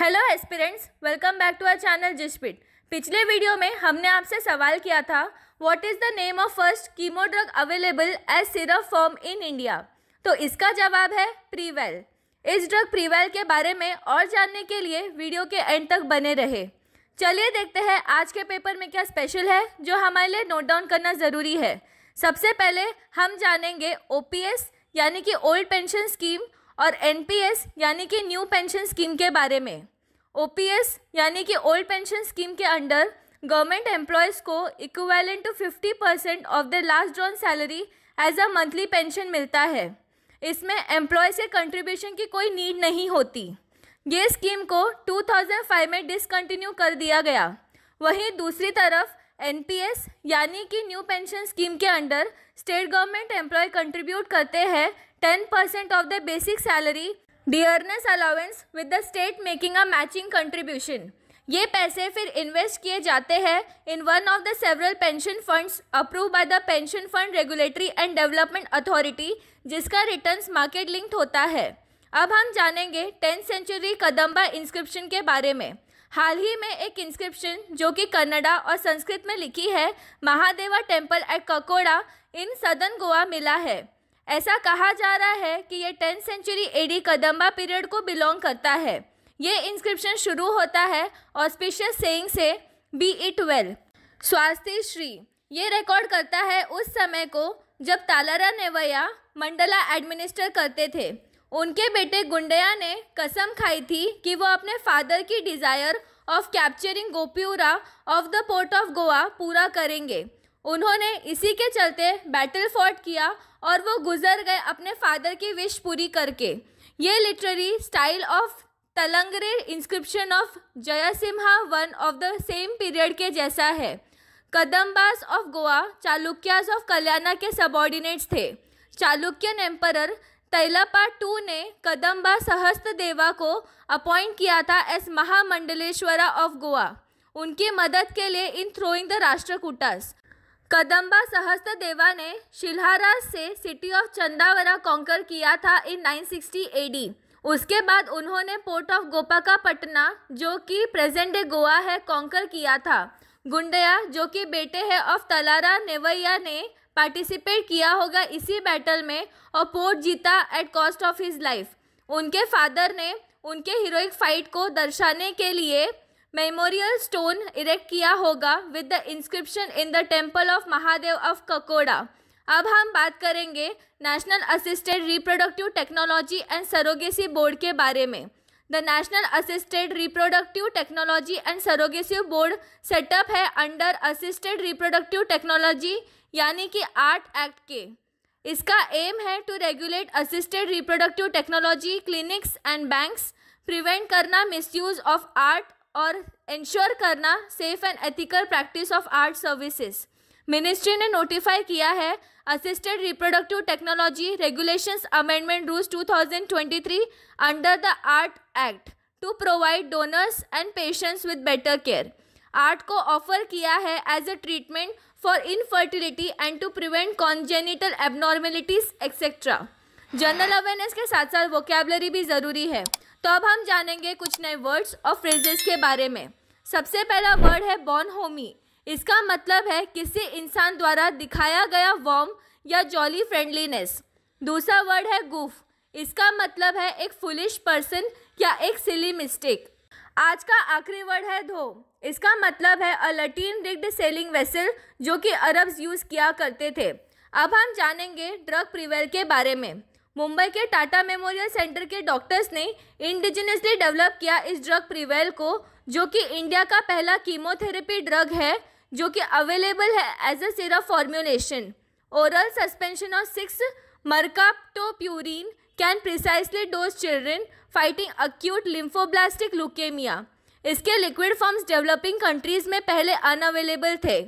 hello aspirants welcome back to our channel जिशपिट पिछले video में हमने आपसे सवाल किया था what is the name of first chemo drug available as syrup form in India तो इसका जवाब है प्रीवेल इस ड्रग प्रीवेल के बारे में और जानने के लिए वीडियो के एंड तक बने रहे चलिए देखते हैं आज के पेपर में क्या स्पेशल है जो हमारे लिए नोट डाउन करना ज़रूरी है सबसे पहले हम जानेंगे ओ यानी कि ओल्ड पेंशन स्कीम और एन यानी कि न्यू पेंशन स्कीम के बारे में ओ यानी कि ओल्ड पेंशन स्कीम के अंडर गवर्नमेंट एम्प्लॉयज़ को equivalent to fifty percent of the last drawn salary as a monthly pension मिलता है इसमें एम्प्लॉय से कंट्रीब्यूशन की कोई नीड नहीं होती ये स्कीम को 2005 में डिसकंटिन्यू कर दिया गया वहीं दूसरी तरफ एन यानी कि न्यू पेंशन स्कीम के under state government employ contribute करते हैं ten percent of the basic salary dearness allowance with the state making a matching contribution ये पैसे फिर इन्वेस्ट किए जाते हैं in one of the several pension funds approve by the pension fund regulatory and development authority जिसका returns market linked होता है अब हम जानेंगे टेंथ सेंचुरी कदम्बा इंस्क्रिप्शन के बारे में हाल ही में एक इंस्क्रिप्शन जो कि कन्नडा और संस्कृत में लिखी है महादेवा टेम्पल एट ककोड़ा इन सदन गोवा मिला है ऐसा कहा जा रहा है कि यह tenth century AD Kadamba period को बिलोंग करता है ये इंस्क्रिप्शन शुरू होता है auspicious saying so be it well स्वास्थ्य श्री ये रिकॉर्ड करता है उस समय को जब तालारा नेवैया मंडला एडमिनिस्टर करते थे उनके बेटे गुंडया ने कसम खाई थी कि वो अपने फादर की डिज़ायर ऑफ कैप्चरिंग गोप्यूरा of the port of Goa पूरा करेंगे उन्होंने इसी के चलते बैटल फॉर्ट किया और वो गुजर गए अपने फादर की विश पूरी करके ये literary style of Talangere inscription of Jayasimha one of the same period के जैसा है कदम्बास ऑफ गोवा चालुक्यास ऑफ कल्याणा के सबॉर्डिनेट्स थे चालुक्यन एम्परर तैलपा टू ने कदम्बा सहस्त देवा को अपॉइंट किया था एस महामंडलेश्वरा ऑफ गोवा उनकी मदद के लिए in throwing the Rashtrakutas Kadamba Sahasradeva ने शिलहारा से सिटी ऑफ चंदावरा कॉन्कर किया था इन 960 एडी उसके बाद उन्होंने पोर्ट ऑफ गोपाकापटना जो कि प्रेजेंट डे गोवा है कॉन्कर किया था गुंडया जो कि बेटे है ऑफ तलारा नेवैया ने पार्टिसिपेट किया होगा इसी बैटल में और पोर्ट जीता at cost of his life उनके फादर ने उनके हीरोइक फाइट को दर्शाने के लिए मेमोरियल स्टोन इरेक्ट किया होगा with the inscription in the temple of Mahadeva of Kakoda अब हम बात करेंगे national assisted reproductive technology and surrogacy board के बारे में the national assisted reproductive technology and surrogacy board setup है अंडर असिस्टेड रिप्रोडक्टिव टेक्नोलॉजी यानी कि आर्ट एक्ट के इसका एम है to regulate assisted reproductive technology clinics and banks prevent करना मिसयूज ऑफ आर्ट और इंश्योर करना safe and ethical practice of ART services ministry ने नोटिफाई किया है assisted reproductive technology regulations amendment rules 2023 under the ART act to provide donors and patients with better care ART को offer किया है as a treatment for infertility and to prevent congenital abnormalities etcetera general awareness के साथ साथ vocabulary भी ज़रूरी है तो अब हम जानेंगे कुछ नए वर्ड्स और फ्रेजेस के बारे में सबसे पहला वर्ड है बॉर्न होमी इसका मतलब है किसी इंसान द्वारा दिखाया गया वॉर्म या जॉली फ्रेंडलीनेस दूसरा वर्ड है गुफ इसका मतलब है एक फुलिश पर्सन या एक सिली मिस्टेक आज का आखिरी वर्ड है धो इसका मतलब है अलटीन रिग्ड सेलिंग वेसल जो कि अरब्स यूज़ किया करते थे अब हम जानेंगे ड्रग प्रिवेल के बारे में मुंबई के टाटा मेमोरियल सेंटर के डॉक्टर्स ने इंडिजिनियसली डेवलप किया इस ड्रग प्रिवेल को जो कि इंडिया का पहला कीमोथेरेपी ड्रग है जो कि अवेलेबल है as a syrup formulation oral suspension of six mercaptopurine can precisely dose children fighting acute lymphoblastic leukaemia इसके लिक्विड फॉर्म्स डेवलपिंग कंट्रीज में पहले अनअवेलेबल थे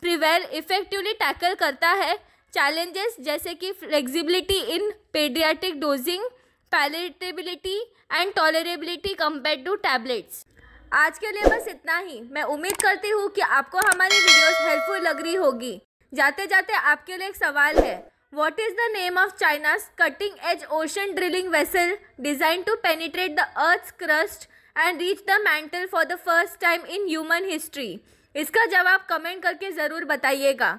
प्रिवेल इफेक्टिवली टैकल करता है चैलेंजेस जैसे कि flexibility in paediatric dosing palatability and tolerability compare to tablets आज के लिए बस इतना ही मैं उम्मीद करती हूँ कि आपको हमारी वीडियोस हेल्पफुल लग रही होगी जाते जाते आपके लिए एक सवाल है what is the name of China's cutting edge ocean drilling vessel design to penetrate the earth crust and reach the mantle for the first time in human history इसका जवाब कमेंट करके ज़रूर बताइएगा